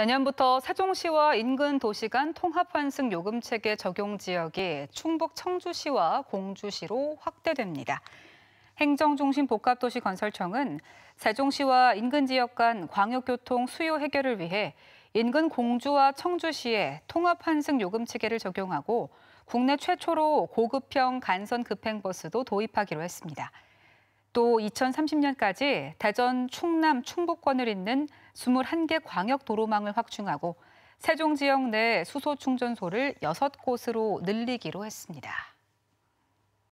내년부터 세종시와 인근 도시 간 통합환승 요금 체계 적용 지역이 충북 청주시와 공주시로 확대됩니다. 행정중심복합도시건설청은 세종시와 인근 지역 간 광역교통 수요 해결을 위해 인근 공주와 청주시에 통합환승 요금 체계를 적용하고 국내 최초로 고급형 간선 급행버스도 도입하기로 했습니다. 또 2030년까지 대전, 충남, 충북권을 잇는 21개 광역 도로망을 확충하고 세종 지역 내 수소 충전소를 6곳으로 늘리기로 했습니다.